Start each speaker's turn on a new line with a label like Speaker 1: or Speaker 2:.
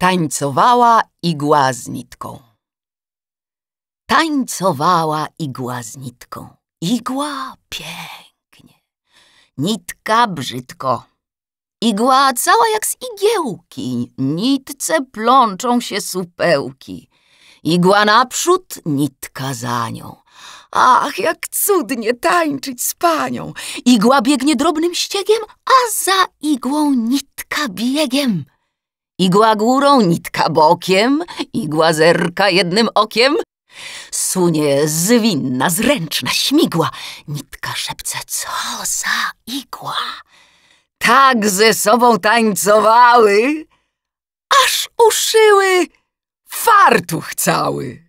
Speaker 1: Tańcowała igła z nitką. Tańcowała igła z nitką. Igła pięknie, nitka brzydko. Igła cała jak z igiełki, nitce plączą się supełki. Igła naprzód, nitka za nią. Ach, jak cudnie tańczyć z panią! Igła biegnie drobnym ściegiem, a za igłą nitka biegiem igła górą, nitka bokiem, igła zerka jednym okiem. Sunie zwinna, zręczna, śmigła, nitka szepce, co za igła. Tak ze sobą tańcowały,
Speaker 2: aż uszyły fartuch cały.